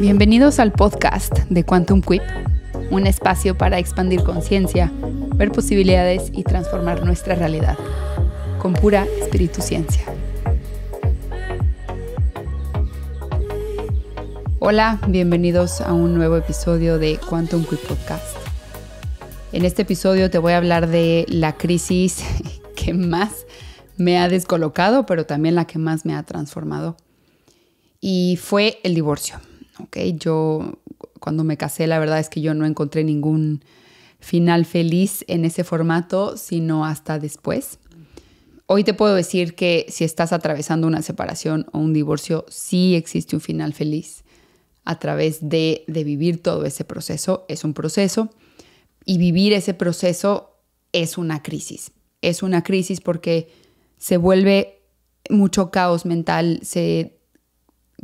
Bienvenidos al podcast de Quantum Quip, un espacio para expandir conciencia, ver posibilidades y transformar nuestra realidad con pura espíritu ciencia. Hola, bienvenidos a un nuevo episodio de Quantum Quip Podcast. En este episodio te voy a hablar de la crisis que más me ha descolocado, pero también la que más me ha transformado. Y fue el divorcio. Okay, yo cuando me casé, la verdad es que yo no encontré ningún final feliz en ese formato, sino hasta después. Hoy te puedo decir que si estás atravesando una separación o un divorcio, sí existe un final feliz a través de, de vivir todo ese proceso. Es un proceso y vivir ese proceso es una crisis. Es una crisis porque se vuelve mucho caos mental, se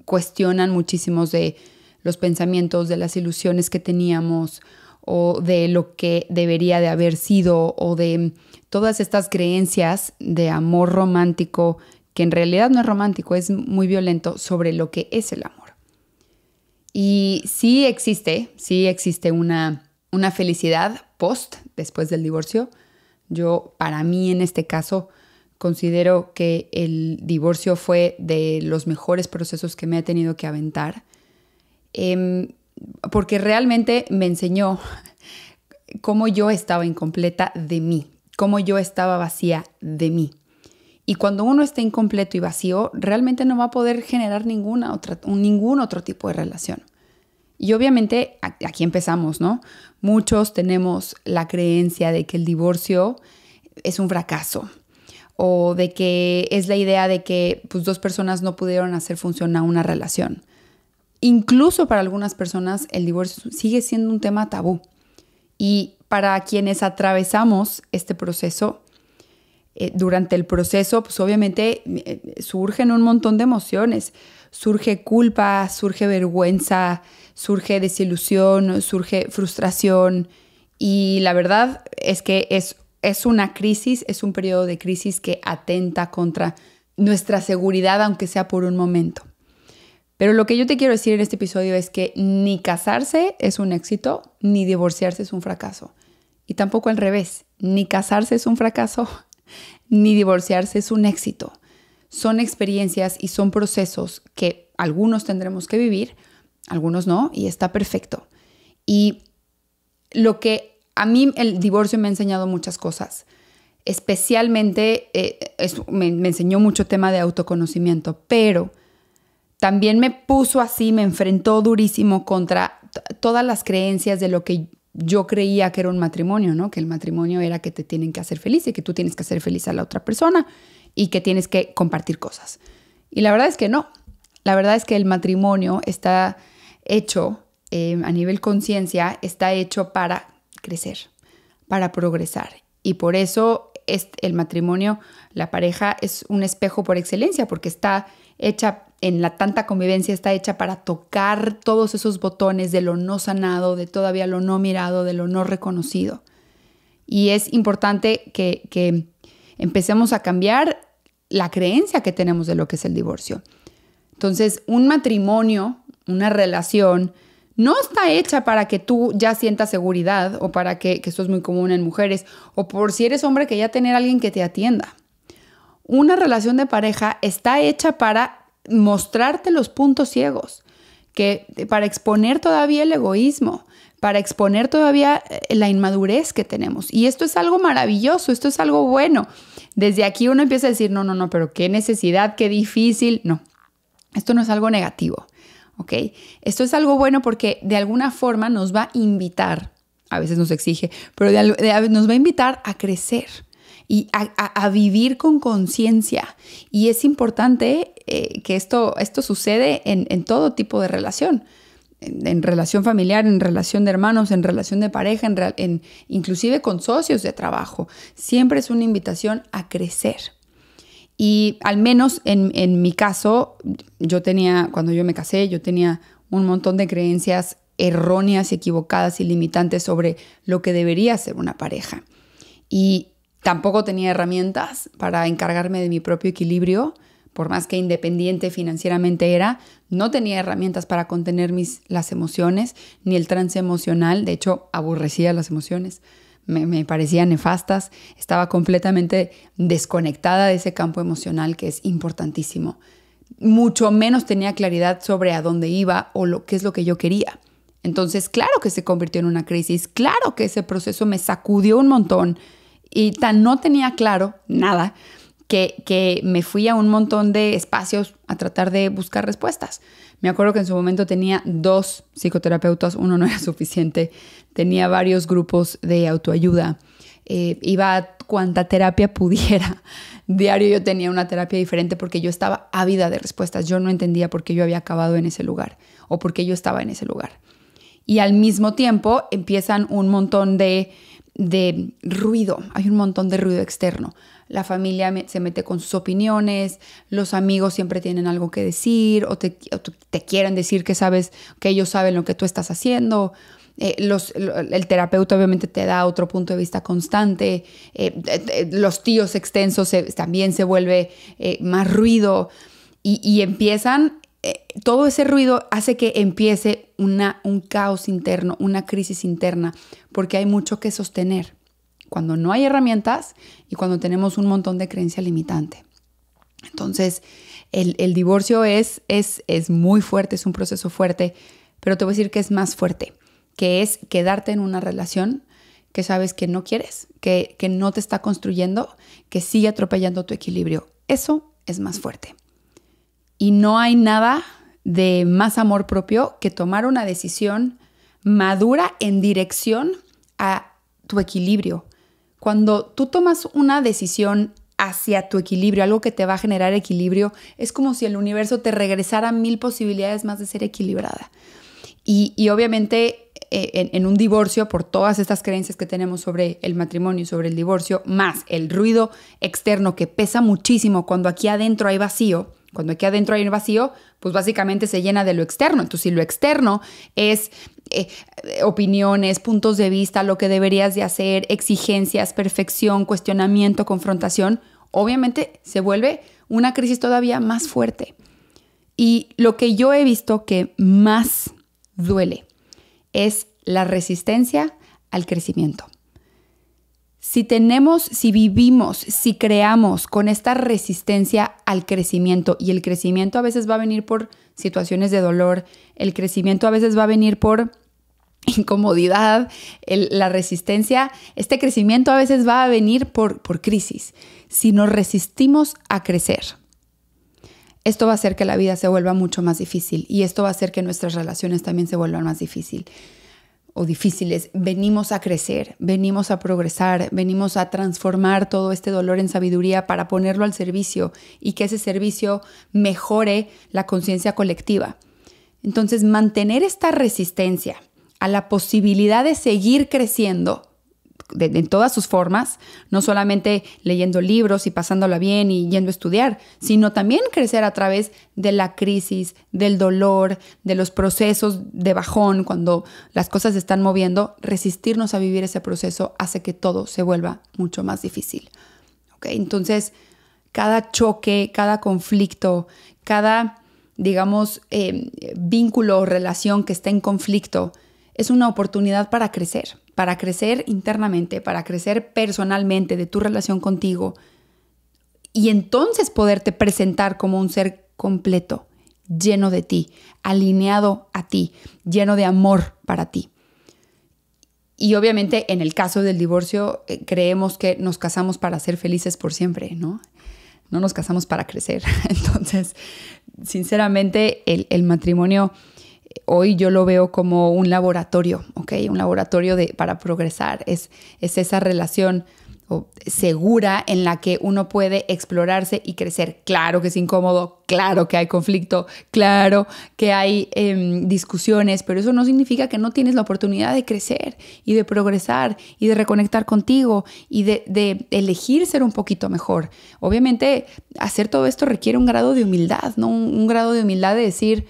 cuestionan muchísimos de los pensamientos, de las ilusiones que teníamos o de lo que debería de haber sido o de todas estas creencias de amor romántico que en realidad no es romántico, es muy violento sobre lo que es el amor. Y sí existe, sí existe una felicidad post después del divorcio. Yo, para mí en este caso, Considero que el divorcio fue de los mejores procesos que me he tenido que aventar, em, porque realmente me enseñó cómo yo estaba incompleta de mí, cómo yo estaba vacía de mí. Y cuando uno está incompleto y vacío, realmente no va a poder generar ninguna otra, ningún otro tipo de relación. Y obviamente aquí empezamos, ¿no? Muchos tenemos la creencia de que el divorcio es un fracaso, o de que es la idea de que pues, dos personas no pudieron hacer funcionar una relación. Incluso para algunas personas el divorcio sigue siendo un tema tabú. Y para quienes atravesamos este proceso, eh, durante el proceso, pues obviamente eh, surgen un montón de emociones. Surge culpa, surge vergüenza, surge desilusión, surge frustración. Y la verdad es que es es una crisis, es un periodo de crisis que atenta contra nuestra seguridad, aunque sea por un momento. Pero lo que yo te quiero decir en este episodio es que ni casarse es un éxito, ni divorciarse es un fracaso. Y tampoco al revés, ni casarse es un fracaso, ni divorciarse es un éxito. Son experiencias y son procesos que algunos tendremos que vivir, algunos no, y está perfecto. Y lo que a mí el divorcio me ha enseñado muchas cosas. Especialmente eh, me, enseñó mucho tema de autoconocimiento, pero también me puso así, me enfrentó durísimo contra todas las creencias de lo que yo creía que era un matrimonio, ¿no? Que el matrimonio era que te tienen que hacer feliz y que tú tienes que hacer feliz a la otra persona y que tienes que compartir cosas. Y la verdad es que no. La verdad es que el matrimonio está hecho eh, a nivel conciencia, está hecho para crecer, para progresar. Y por eso el matrimonio, la pareja es un espejo por excelencia, porque está hecha, en la tanta convivencia está hecha para tocar todos esos botones de lo no sanado, de todavía lo no mirado, de lo no reconocido. Y es importante que, que empecemos a cambiar la creencia que tenemos de lo que es el divorcio. Entonces, un matrimonio, una relación, no está hecha para que tú ya sientas seguridad o para que, que esto es muy común en mujeres, o por si eres hombre que ya tener alguien que te atienda. Una relación de pareja está hecha para mostrarte los puntos ciegos, que, para exponer todavía el egoísmo, para exponer todavía eh, la inmadurez que tenemos. Y esto es algo maravilloso, esto es algo bueno. Desde aquí uno empieza a decir, no, no, no, pero qué necesidad, qué difícil. No, esto no es algo negativo. Esto es algo bueno porque de alguna forma nos va a invitar, a veces nos exige, pero nos va a invitar a crecer y a, vivir con conciencia. Y es importante eh, que esto, esto sucede en, todo tipo de relación. En, relación familiar, en relación de hermanos, en relación de pareja, inclusive con socios de trabajo. Siempre es una invitación a crecer. Y al menos en, mi caso, yo tenía, cuando yo me casé, yo tenía un montón de creencias erróneas, equivocadas y limitantes sobre lo que debería ser una pareja. Y tampoco tenía herramientas para encargarme de mi propio equilibrio, por más que independiente financieramente era, no tenía herramientas para contener mis, las emociones, ni el trance emocional, de hecho aborrecía las emociones me, parecían nefastas, estaba completamente desconectada de ese campo emocional que es importantísimo. Mucho menos tenía claridad sobre a dónde iba o lo, qué es lo que yo quería. Entonces, claro que se convirtió en una crisis, claro que ese proceso me sacudió un montón y tan no tenía claro nada que, que, me fui a un montón de espacios a tratar de buscar respuestas. Me acuerdo que en su momento tenía dos psicoterapeutas, uno no era suficiente, tenía varios grupos de autoayuda, eh, iba a cuanta terapia pudiera. Diario yo tenía una terapia diferente porque yo estaba ávida de respuestas, yo no entendía por qué yo había acabado en ese lugar o por qué yo estaba en ese lugar. Y al mismo tiempo empiezan un montón de ruido, hay un montón de ruido externo. La familia se mete con sus opiniones, los amigos siempre tienen algo que decir o te, o te quieren decir que sabes, que ellos saben lo que tú estás haciendo eh, el terapeuta obviamente te da otro punto de vista constante, eh, eh, los tíos extensos también se vuelve más ruido y, empiezan, todo ese ruido hace que empiece una, un caos interno, una crisis interna, porque hay mucho que sostener cuando no hay herramientas y cuando tenemos un montón de creencia limitante. Entonces, el, divorcio es, es, es muy fuerte, es un proceso fuerte, pero te voy a decir que es más fuerte que es quedarte en una relación que sabes que no quieres, que, que no te está construyendo, que sigue atropellando tu equilibrio. Eso es más fuerte. Y no hay nada de más amor propio que tomar una decisión madura en dirección a tu equilibrio. Cuando tú tomas una decisión hacia tu equilibrio, algo que te va a generar equilibrio, es como si el universo te regresara mil posibilidades más de ser equilibrada. Y, obviamente eh, en, un divorcio, por todas estas creencias que tenemos sobre el matrimonio y sobre el divorcio, más el ruido externo que pesa muchísimo cuando aquí adentro hay vacío, cuando aquí adentro hay un vacío, pues básicamente se llena de lo externo. Entonces, si lo externo es eh, opiniones, puntos de vista, lo que deberías de hacer, exigencias, perfección, cuestionamiento, confrontación, obviamente se vuelve una crisis todavía más fuerte. Y lo que yo he visto que más duele. Es la resistencia al crecimiento. Si tenemos, si vivimos, si creamos con esta resistencia al crecimiento, y el crecimiento a veces va a venir por situaciones de dolor, el crecimiento a veces va a venir por incomodidad, la resistencia, este crecimiento a veces va a venir por, por crisis. Si nos resistimos a crecer, esto va a hacer que la vida se vuelva mucho más difícil y esto va a hacer que nuestras relaciones también se vuelvan más difíciles o difíciles. Venimos a crecer, venimos a progresar, venimos a transformar todo este dolor en sabiduría para ponerlo al servicio y que ese servicio mejore la conciencia colectiva. Entonces, mantener esta resistencia a la posibilidad de seguir creciendo de, en todas sus formas, no solamente leyendo libros y pasándola bien y yendo a estudiar, sino también crecer a través de la crisis, del dolor, de los procesos de bajón, cuando las cosas se están moviendo, resistirnos a vivir ese proceso hace que todo se vuelva mucho más difícil. ¿Okay? Entonces, cada choque, cada conflicto, cada, digamos, eh, vínculo o relación que está en conflicto, es una oportunidad para crecer para crecer internamente, para crecer personalmente de tu relación contigo y entonces poderte presentar como un ser completo, lleno de ti, alineado a ti, lleno de amor para ti. Y obviamente en el caso del divorcio eh, creemos que nos casamos para ser felices por siempre, ¿no? No nos casamos para crecer. Entonces, sinceramente, el matrimonio hoy yo lo veo como un laboratorio, ¿ok? Un laboratorio para progresar. Es, esa relación segura en la que uno puede explorarse y crecer. Claro que es incómodo, claro que hay conflicto, claro que hay em, discusiones, pero eso no significa que no tienes la oportunidad de crecer y de progresar y de reconectar contigo y de, elegir ser un poquito mejor. Obviamente, hacer todo esto requiere un grado de humildad, ¿no? un grado de humildad de decir,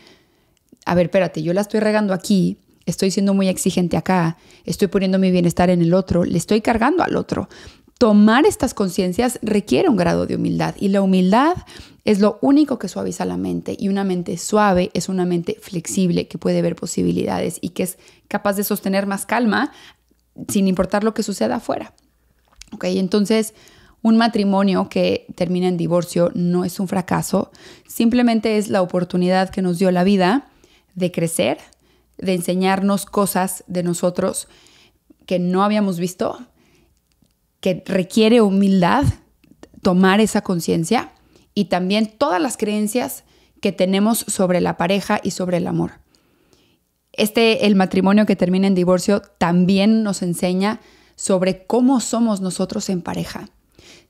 a ver, espérate, yo la estoy regando aquí, estoy siendo muy exigente acá, estoy poniendo mi bienestar en el otro, le estoy cargando al otro. Tomar estas conciencias requiere un grado de humildad y la humildad es lo único que suaviza la mente y una mente suave es una mente flexible que puede ver posibilidades y que es capaz de sostener más calma sin importar lo que suceda afuera. Ok, entonces un matrimonio que termina en divorcio no es un fracaso, simplemente es la oportunidad que nos dio la vida de crecer, de enseñarnos cosas de nosotros que no habíamos visto, que requiere humildad tomar esa conciencia y también todas las creencias que tenemos sobre la pareja y sobre el amor. Este, el matrimonio que termina en divorcio, también nos enseña sobre cómo somos nosotros en pareja.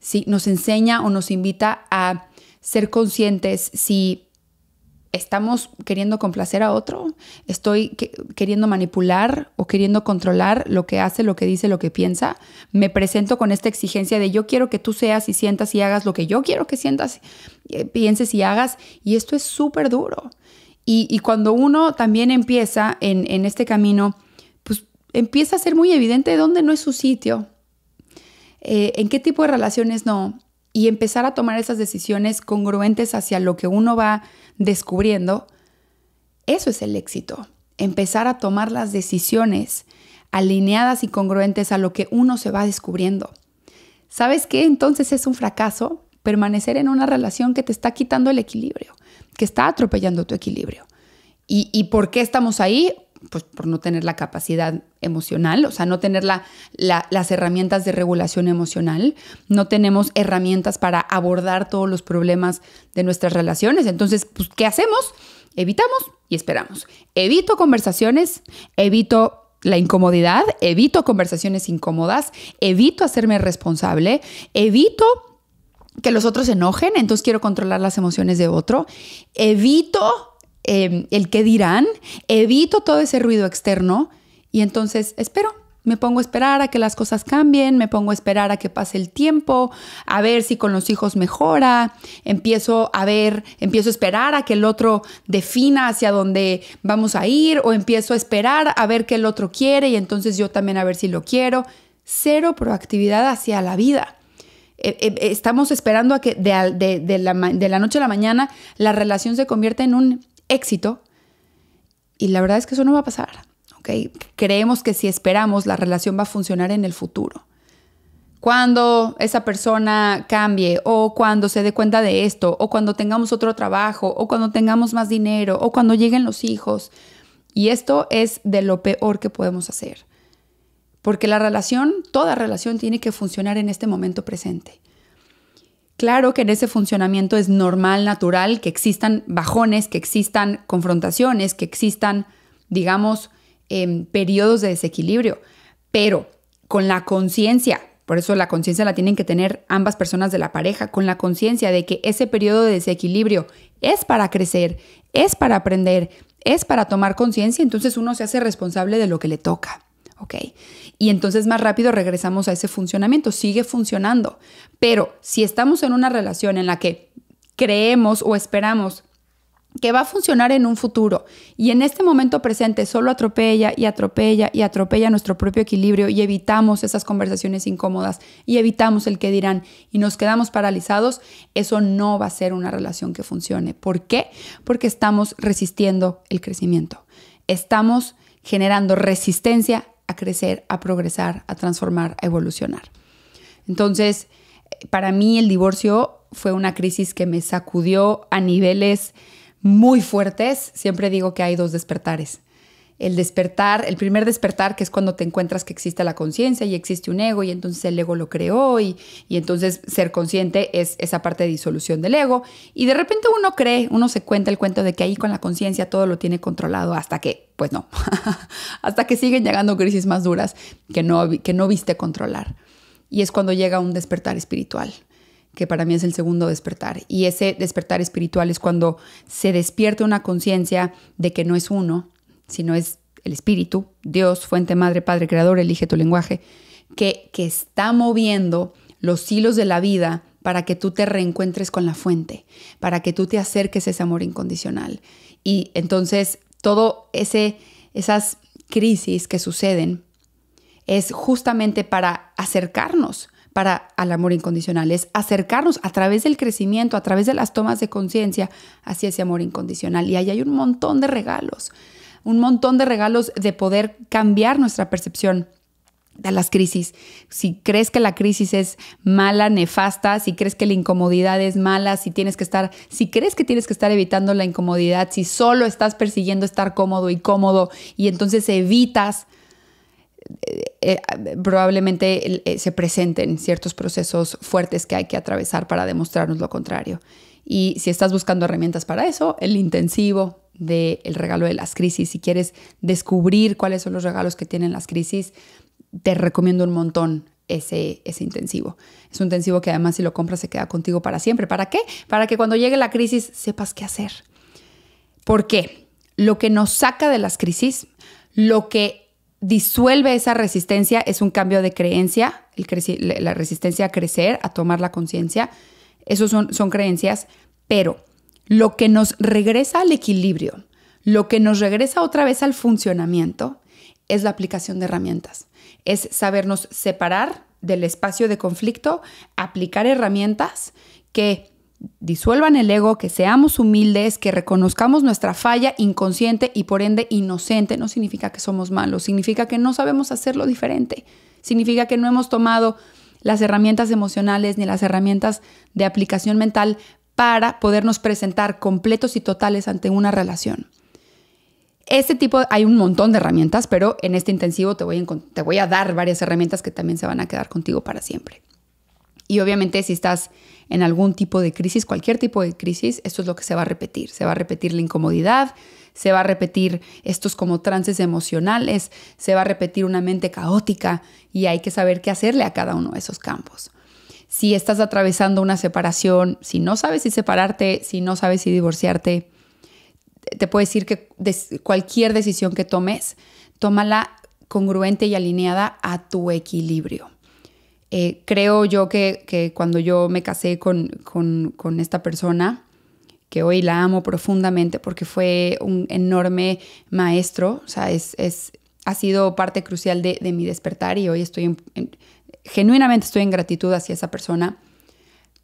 Si nos enseña o nos invita a ser conscientes si estamos queriendo complacer a otro, estoy queriendo manipular o queriendo controlar lo que hace, lo que dice, lo que piensa, me presento con esta exigencia de yo quiero que tú seas y sientas y hagas lo que yo quiero que sientas, eh, pienses y hagas, y esto es súper duro. Y, cuando uno también empieza en, este camino, pues empieza a ser muy evidente dónde no es su sitio, eh, en qué tipo de relaciones no, y empezar a tomar esas decisiones congruentes hacia lo que uno va descubriendo, eso es el éxito. Empezar a tomar las decisiones alineadas y congruentes a lo que uno se va descubriendo. ¿Sabes qué? Entonces es un fracaso permanecer en una relación que te está quitando el equilibrio, que está atropellando tu equilibrio. ¿Y, y por qué estamos ahí? pues por no tener la capacidad emocional, o sea, no tener las herramientas de regulación emocional, no tenemos herramientas para abordar todos los problemas de nuestras relaciones. Entonces, pues, ¿qué hacemos? Evitamos y esperamos. Evito conversaciones, evito la incomodidad, evito conversaciones incómodas, evito hacerme responsable, evito que los otros se enojen, entonces quiero controlar las emociones de otro, evito Em, el qué dirán, evito todo ese ruido externo y entonces espero. Me pongo a esperar a que las cosas cambien, me pongo a esperar a que pase el tiempo, a ver si con los hijos mejora, empiezo a ver, empiezo a esperar a que el otro defina hacia dónde vamos a ir o empiezo a esperar a ver qué el otro quiere y entonces yo también a ver si lo quiero. Cero proactividad hacia la vida. E, e, estamos esperando a que de la noche a la mañana la relación se convierta en un éxito. Y la verdad es que eso no va a pasar. ¿okay? Creemos que si esperamos, la relación va a funcionar en el futuro. Cuando esa persona cambie o cuando se dé cuenta de esto o cuando tengamos otro trabajo o cuando tengamos más dinero o cuando lleguen los hijos. Y esto es de lo peor que podemos hacer. Porque la relación, toda relación tiene que funcionar en este momento presente. Claro que en ese funcionamiento es normal, natural, que existan bajones, que existan confrontaciones, que existan, digamos, em, periodos de desequilibrio, pero con la conciencia, por eso la conciencia la tienen que tener ambas personas de la pareja, con la conciencia de que ese periodo de desequilibrio es para crecer, es para aprender, es para tomar conciencia, entonces uno se hace responsable de lo que le toca. ¿ok? Y entonces más rápido regresamos a ese funcionamiento, sigue funcionando. Pero si estamos en una relación en la que creemos o esperamos que va a funcionar en un futuro y en este momento presente solo atropella y atropella y atropella nuestro propio equilibrio y evitamos esas conversaciones incómodas y evitamos el que dirán y nos quedamos paralizados, eso no va a ser una relación que funcione. ¿Por qué? Porque estamos resistiendo el crecimiento. Estamos generando resistencia a crecer, a progresar, a transformar, a evolucionar. Entonces, para mí el divorcio fue una crisis que me sacudió a niveles muy fuertes. Siempre digo que hay dos despertares el despertar, el primer despertar, que es cuando te encuentras que existe la conciencia y existe un ego, y entonces el ego lo creó, y, entonces ser consciente es esa parte de disolución del ego. Y de repente uno cree, uno se cuenta el cuento de que ahí con la conciencia todo lo tiene controlado hasta que, pues no, hasta que siguen llegando crisis más duras que no, que no viste controlar. Y es cuando llega un despertar espiritual que para mí es el segundo despertar. Y ese despertar espiritual es cuando se despierta una conciencia de que no es uno, sino es el Espíritu, Dios, Fuente, Madre, Padre, Creador, elige tu lenguaje, que, que está moviendo los hilos de la vida para que tú te reencuentres con la fuente, para que tú te acerques a ese amor incondicional. Y entonces todo ese esas crisis que suceden es justamente para acercarnos para al amor incondicional, es acercarnos a través del crecimiento, a través de las tomas de conciencia hacia ese amor incondicional y ahí hay un montón de regalos un montón de regalos de poder cambiar nuestra percepción de las crisis. Si crees que la crisis es mala, nefasta, si crees que la incomodidad es mala, si tienes que estar, si crees que tienes que estar evitando la incomodidad, si solo estás persiguiendo estar cómodo y cómodo y entonces evitas eh, eh, probablemente eh, se presenten ciertos procesos fuertes que hay que atravesar para demostrarnos lo contrario. Y si estás buscando herramientas para eso, el intensivo del regalo de las crisis, si quieres descubrir cuáles son los regalos que tienen las crisis, te recomiendo un montón ese, ese intensivo. Es un intensivo que además si lo compras se queda contigo para siempre. ¿Para qué? Para que cuando llegue la crisis sepas qué hacer. ¿Por qué? Lo que nos saca de las crisis, lo que disuelve esa resistencia es un cambio de creencia, la resistencia a crecer, a tomar la conciencia esas son, son creencias, pero lo que nos regresa al equilibrio, lo que nos regresa otra vez al funcionamiento, es la aplicación de herramientas. Es sabernos separar del espacio de conflicto, aplicar herramientas que disuelvan el ego, que seamos humildes, que reconozcamos nuestra falla inconsciente y por ende inocente, no significa que somos malos, significa que no sabemos hacerlo diferente, significa que no hemos tomado las herramientas emocionales ni las herramientas de aplicación mental para podernos presentar completos y totales ante una relación. Este tipo, hay un montón de herramientas, pero en este intensivo te voy, a, te voy a dar varias herramientas que también se van a quedar contigo para siempre. Y obviamente si estás en algún tipo de crisis, cualquier tipo de crisis, esto es lo que se va a repetir. Se va a repetir la incomodidad, se va a repetir estos como trances emocionales, se va a repetir una mente caótica y hay que saber qué hacerle a cada uno de esos campos. Si estás atravesando una separación, si no sabes si separarte, si no sabes si divorciarte, te puedo decir que cualquier decisión que tomes, tómala congruente y alineada a tu equilibrio. Eh, creo yo que, cuando yo me casé con, con, con esta persona, que hoy la amo profundamente porque fue un enorme maestro, o sea, ha sido parte crucial de, mi despertar y hoy estoy genuinamente estoy en gratitud hacia esa persona,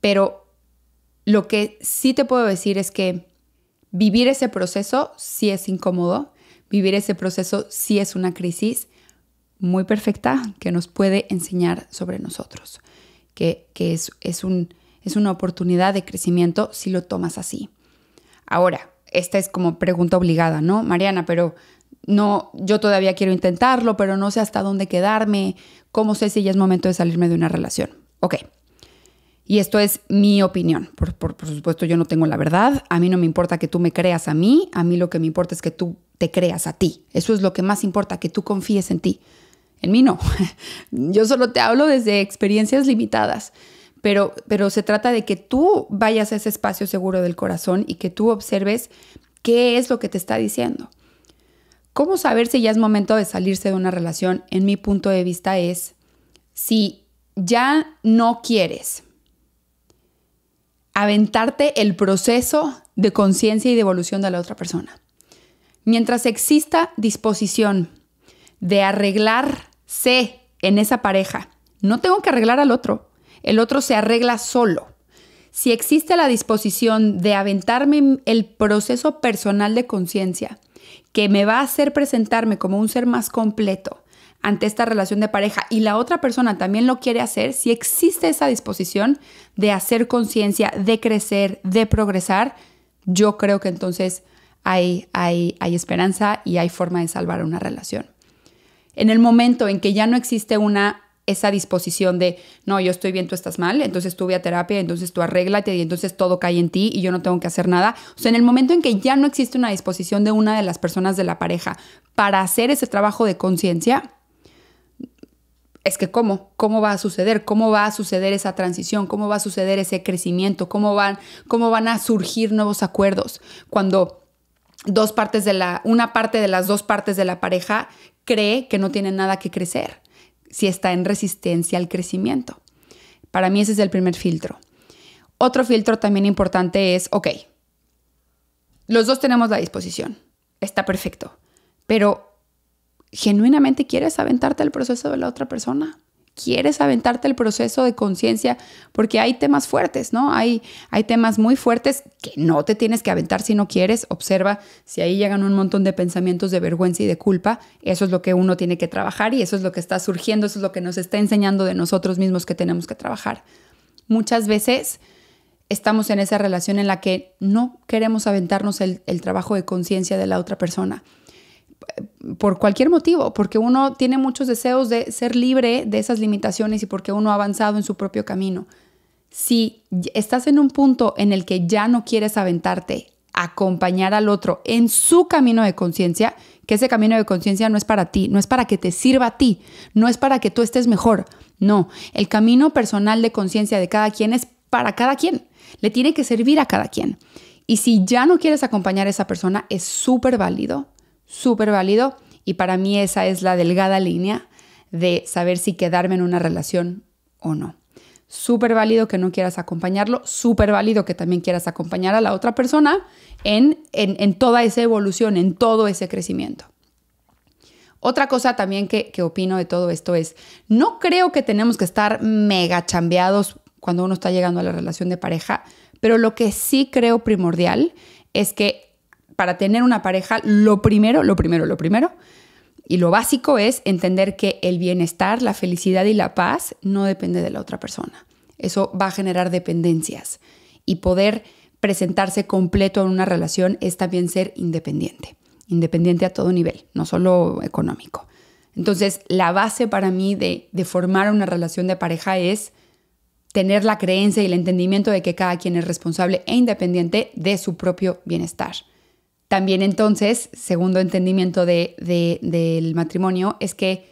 pero lo que sí te puedo decir es que vivir ese proceso sí es incómodo, vivir ese proceso sí es una crisis muy perfecta que nos puede enseñar sobre nosotros, que, es una oportunidad de crecimiento si lo tomas así. Ahora, esta es como pregunta obligada, ¿no? Mariana, pero no, yo todavía quiero intentarlo, pero no sé hasta dónde quedarme, cómo sé si ya es momento de salirme de una relación. Ok. Y esto es mi opinión. Por, por, supuesto, yo no tengo la verdad. A mí no me importa que tú me creas a mí. A mí lo que me importa es que tú te creas a ti. Eso es lo que más importa, que tú confíes en ti. En mí no. Yo solo te hablo desde experiencias limitadas pero, pero se trata de que tú vayas a ese espacio seguro del corazón y que tú observes qué es lo que te está diciendo. ¿Cómo saber si ya es momento de salirse de una relación? En mi punto de vista es si ya no quieres aventarte el proceso de conciencia y de evolución de la otra persona. Mientras exista disposición de arreglarse en esa pareja, no tengo que arreglar al otro, el otro se arregla solo. Si existe la disposición de aventarme el proceso personal de conciencia que me va a hacer presentarme como un ser más completo ante esta relación de pareja y la otra persona también lo quiere hacer, si existe esa disposición de hacer conciencia, de crecer, de progresar, yo creo que entonces hay, hay, esperanza y hay forma de salvar una relación. En el momento en que ya no existe una esa disposición de, no, yo estoy bien, tú estás mal, entonces tú ve a terapia, entonces tú arréglate y entonces todo cae en ti y yo no tengo que hacer nada. O sea, en el momento en que ya no existe una disposición de una de las personas de la pareja para hacer ese trabajo de conciencia, es que cómo, cómo va a suceder, cómo va a suceder esa transición, cómo va a suceder ese crecimiento, cómo van, cómo van a surgir nuevos acuerdos cuando dos partes de la, una parte de las dos partes de la pareja cree que no tiene nada que crecer si está en resistencia al crecimiento. Para mí ese es el primer filtro. Otro filtro también importante es, ok, los dos tenemos la disposición, está perfecto, pero ¿genuinamente quieres aventarte al proceso de la otra persona? quieres aventarte el proceso de conciencia, porque hay temas fuertes, ¿no? Hay, hay temas muy fuertes que no te tienes que aventar si no quieres. Observa si ahí llegan un montón de pensamientos de vergüenza y de culpa. Eso es lo que uno tiene que trabajar y eso es lo que está surgiendo, eso es lo que nos está enseñando de nosotros mismos que tenemos que trabajar. Muchas veces estamos en esa relación en la que no queremos aventarnos el trabajo de conciencia de la otra persona por cualquier motivo, porque uno tiene muchos deseos de ser libre de esas limitaciones y porque uno ha avanzado en su propio camino. Si estás en un punto en el que ya no quieres aventarte, acompañar al otro en su camino de conciencia, que ese camino de conciencia no es para ti, no es para que te sirva a ti, no es para que tú estés mejor, no, el camino personal de conciencia de cada quien es para cada quien, le tiene que servir a cada quien. Y si ya no quieres acompañar a esa persona, es súper válido, súper válido y para mí esa es la delgada línea de saber si quedarme en una relación o no. Súper válido que no quieras acompañarlo, súper válido que también quieras acompañar a la otra persona en, en, toda esa evolución, en todo ese crecimiento. Otra cosa también que, que opino de todo esto es, no creo que tenemos que estar mega chambeados cuando uno está llegando a la relación de pareja, pero lo que sí creo primordial es que para tener una pareja, lo primero, lo primero, lo primero y lo básico es entender que el bienestar, la felicidad y la paz no depende de la otra persona. Eso va a generar dependencias y poder presentarse completo en una relación es también ser independiente, independiente a todo nivel, no solo económico. Entonces, la base para mí de, de formar una relación de pareja es tener la creencia y el entendimiento de que cada quien es responsable e independiente de su propio bienestar. También entonces, segundo entendimiento del matrimonio, es que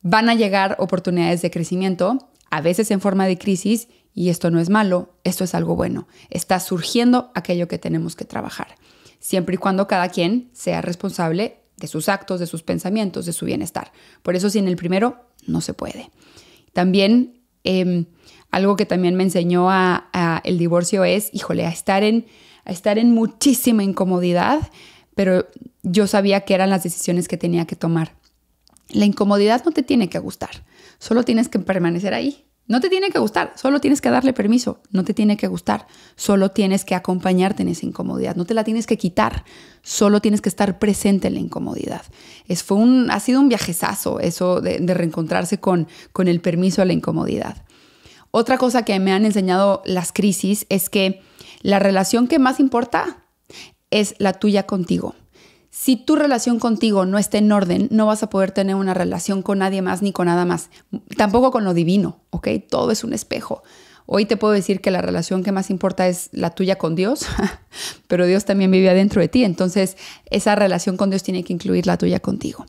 van a llegar oportunidades de crecimiento, a veces en forma de crisis, y esto no es malo, esto es algo bueno. Está surgiendo aquello que tenemos que trabajar, siempre y cuando cada quien sea responsable de sus actos, de sus pensamientos, de su bienestar. Por eso sin el primero no se puede. También em, algo que también me enseñó a el divorcio es, híjole, a estar en a estar en muchísima incomodidad, pero yo sabía que eran las decisiones que tenía que tomar. La incomodidad no te tiene que gustar, solo tienes que permanecer ahí. No te tiene que gustar, solo tienes que darle permiso, no te tiene que gustar, solo tienes que acompañarte en esa incomodidad, no te la tienes que quitar, solo tienes que estar presente en la incomodidad. Es, fue un, ha sido un viajezazo eso de, reencontrarse con, con el permiso a la incomodidad. Otra cosa que me han enseñado las crisis es que la relación que más importa es la tuya contigo. Si tu relación contigo no está en orden, no vas a poder tener una relación con nadie más ni con nada más, tampoco con lo divino, ¿ok? Todo es un espejo. Hoy te puedo decir que la relación que más importa es la tuya con Dios, pero Dios también vive adentro de ti, entonces esa relación con Dios tiene que incluir la tuya contigo.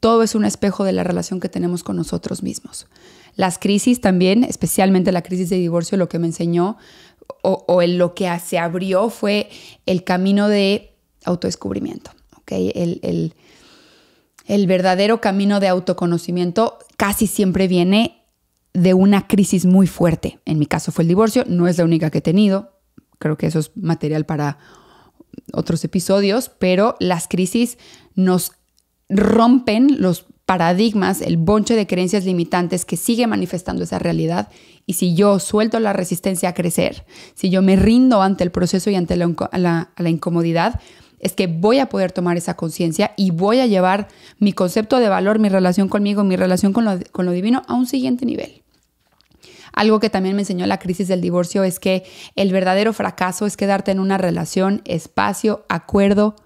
Todo es un espejo de la relación que tenemos con nosotros mismos. Las crisis también, especialmente la crisis de divorcio, lo que me enseñó o, lo que se abrió fue el camino de autodescubrimiento, el verdadero camino de autoconocimiento casi siempre viene de una crisis muy fuerte. En mi caso fue el divorcio, no es la única que he tenido, creo que eso es material para otros episodios, pero las crisis nos rompen los paradigmas, el bonche de creencias limitantes que sigue manifestando esa realidad. Y si yo suelto la resistencia a crecer, si yo me rindo ante el proceso y ante la, incomodidad, es que voy a poder tomar esa conciencia y voy a llevar mi concepto de valor, mi relación conmigo, mi relación con lo divino a un siguiente nivel. Algo que también me enseñó la crisis del divorcio es que el verdadero fracaso es quedarte en una relación, espacio, acuerdo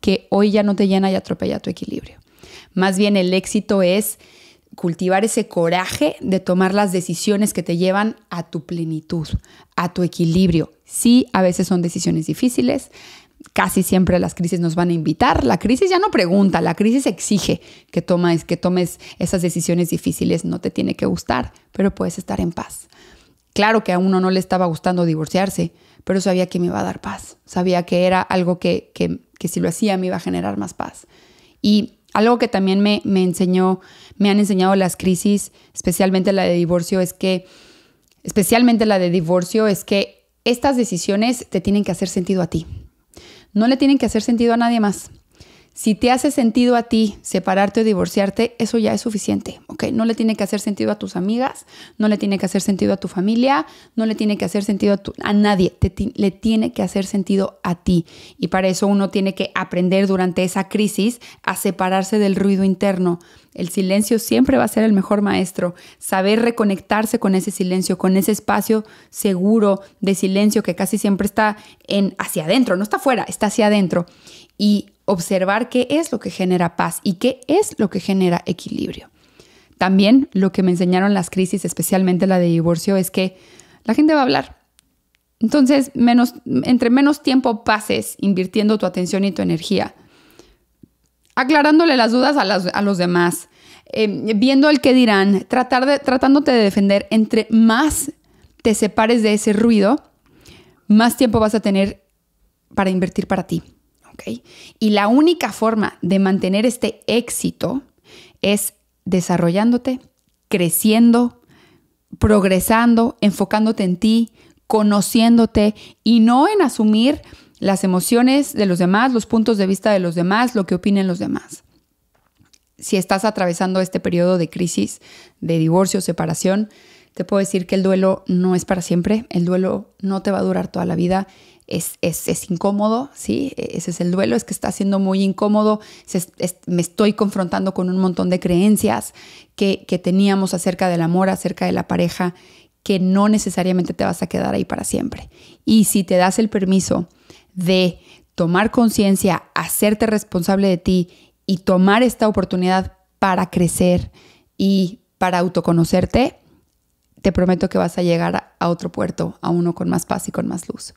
que hoy ya no te llena y atropella tu equilibrio. Más bien el éxito es cultivar ese coraje de tomar las decisiones que te llevan a tu plenitud, a tu equilibrio. Sí, a veces son decisiones difíciles, casi siempre las crisis nos van a invitar. La crisis ya no pregunta, la crisis exige que tomes, que tomes esas decisiones difíciles. No te tiene que gustar, pero puedes estar en paz. Claro que a uno no le estaba gustando divorciarse, pero sabía que me iba a dar paz. Sabía que era algo que, que si lo hacía me iba a generar más paz. Y algo que también me, enseñó, me han enseñado las crisis, especialmente la de divorcio, es que, especialmente la de divorcio, es que estas decisiones te tienen que hacer sentido a ti. No le tienen que hacer sentido a nadie más. Si te hace sentido a ti separarte o divorciarte, eso ya es suficiente, ¿ok? No le tiene que hacer sentido a tus amigas, no le tiene que hacer sentido a tu familia, no le tiene que hacer sentido a, nadie, le tiene que hacer sentido a ti. Y para eso uno tiene que aprender durante esa crisis a separarse del ruido interno. El silencio siempre va a ser el mejor maestro. Saber reconectarse con ese silencio, con ese espacio seguro de silencio que casi siempre está en hacia adentro, no está afuera, está hacia adentro. Y observar qué es lo que genera paz y qué es lo que genera equilibrio. También lo que me enseñaron las crisis, especialmente la de divorcio, es que la gente va a hablar. Entonces, menos, entre menos tiempo pases invirtiendo tu atención y tu energía, aclarándole las dudas a, los demás, eh, viendo el que dirán, tratándote de defender, entre más te separes de ese ruido, más tiempo vas a tener para invertir para ti. Y la única forma de mantener este éxito es desarrollándote, creciendo, progresando, enfocándote en ti, conociéndote y no en asumir las emociones de los demás, los puntos de vista de los demás, lo que opinen los demás. Si estás atravesando este periodo de crisis, de divorcio, separación, te puedo decir que el duelo no es para siempre, el duelo no te va a durar toda la vida es, incómodo, ¿sí? E, ese es el duelo, es que está siendo muy incómodo, me estoy confrontando con un montón de creencias que, que teníamos acerca del amor, acerca de la pareja, que no necesariamente te vas a quedar ahí para siempre. Y si te das el permiso de tomar conciencia, hacerte responsable de ti y tomar esta oportunidad para crecer y para autoconocerte, te prometo que vas a llegar a otro puerto, a uno con más paz y con más luz.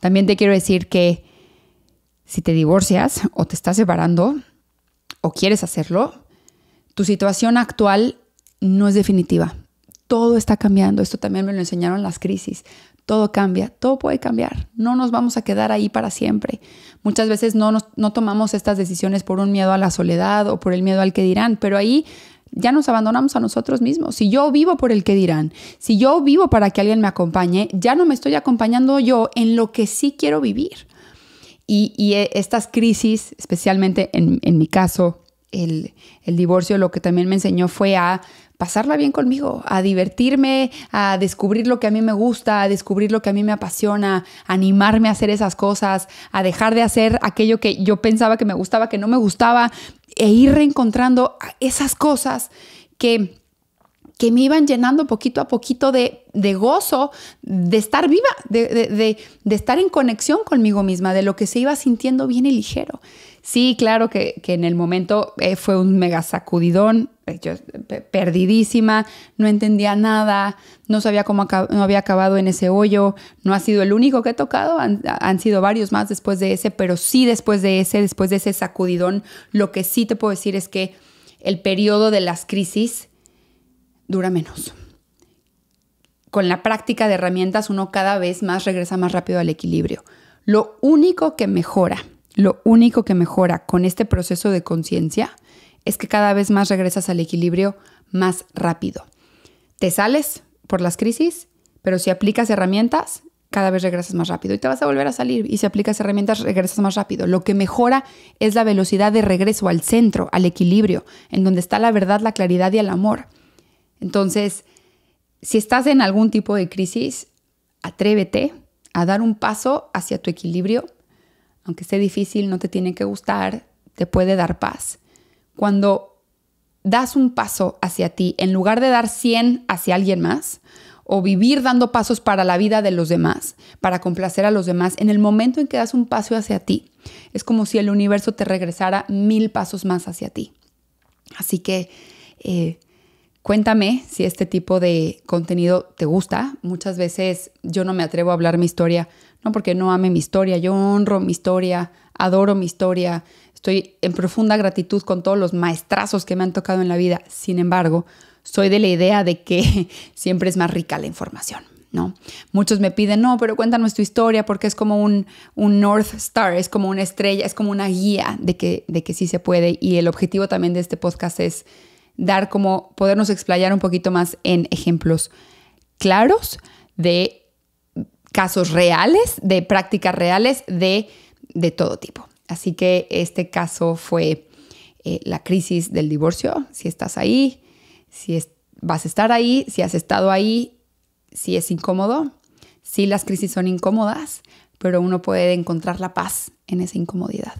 También te quiero decir que si te divorcias o te estás separando o quieres hacerlo, tu situación actual no es definitiva. Todo está cambiando. Esto también me lo enseñaron las crisis. Todo cambia, todo puede cambiar. No nos vamos a quedar ahí para siempre. Muchas veces no, no tomamos estas decisiones por un miedo a la soledad o por el miedo al que dirán, pero ahí ya nos abandonamos a nosotros mismos. Si yo vivo por el que dirán, si yo vivo para que alguien me acompañe, ya no me estoy acompañando yo en lo que sí quiero vivir. Y, eh, estas crisis, especialmente en, mi caso, el divorcio, lo que también me enseñó fue a pasarla bien conmigo, a divertirme, a descubrir lo que a mí me gusta, a descubrir lo que a mí me apasiona, animarme a hacer esas cosas, a dejar de hacer aquello que yo pensaba que me gustaba, que no me gustaba, e ir reencontrando esas cosas que que me iban llenando poquito a poquito de, de gozo, de estar viva, de, de, estar en conexión conmigo misma, de lo que se iba sintiendo bien y ligero. Sí, claro que, en el momento eh, fue un mega sacudidón, pues, perdidísima, no entendía nada, no sabía cómo no había acabado en ese hoyo, no ha sido el único que he tocado, han, han, sido varios más después de ese, pero sí después de ese, después de ese sacudidón, lo que sí te puedo decir es que el periodo de las crisis dura menos. Con la práctica de herramientas uno cada vez más regresa más rápido al equilibrio. Lo único que mejora, lo único que mejora con este proceso de conciencia es que cada vez más regresas al equilibrio más rápido. Te sales por las crisis, pero si aplicas herramientas, cada vez regresas más rápido y te vas a volver a salir. Y si aplicas herramientas, regresas más rápido. Lo que mejora es la velocidad de regreso al centro, al equilibrio, en donde está la verdad, la claridad y el amor. Entonces, si estás en algún tipo de crisis, atrévete a dar un paso hacia tu equilibrio. Aunque esté difícil, no te tiene que gustar, te puede dar paz cuando das un paso hacia ti, en lugar de dar 100 hacia alguien más, o vivir dando pasos para la vida de los demás, para complacer a los demás, en el momento en que das un paso hacia ti, es como si el universo te regresara mil pasos más hacia ti. Así que eh, cuéntame si este tipo de contenido te gusta. Muchas veces yo no me atrevo a hablar mi historia, no porque no ame mi historia, yo honro mi historia, adoro mi historia, Estoy en profunda gratitud con todos los maestrazos que me han tocado en la vida. Sin embargo, soy de la idea de que siempre es más rica la información. ¿No? Muchos me piden, no, pero cuéntanos tu historia porque es como un, North Star, es como una estrella, es como una guía de que, sí se puede. Y el objetivo también de este podcast es dar como podernos explayar un poquito más en ejemplos claros de casos reales, de prácticas reales, de todo tipo. Así que este caso fue eh, la crisis del divorcio, si estás ahí, si vas a estar ahí, si has estado ahí, si es incómodo, si las crisis son incómodas, pero uno puede encontrar la paz en esa incomodidad.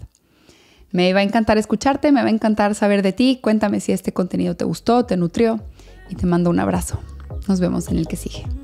Me va a encantar escucharte, me va a encantar saber de ti, cuéntame si este contenido te gustó, te nutrió y te mando un abrazo. Nos vemos en el que sigue.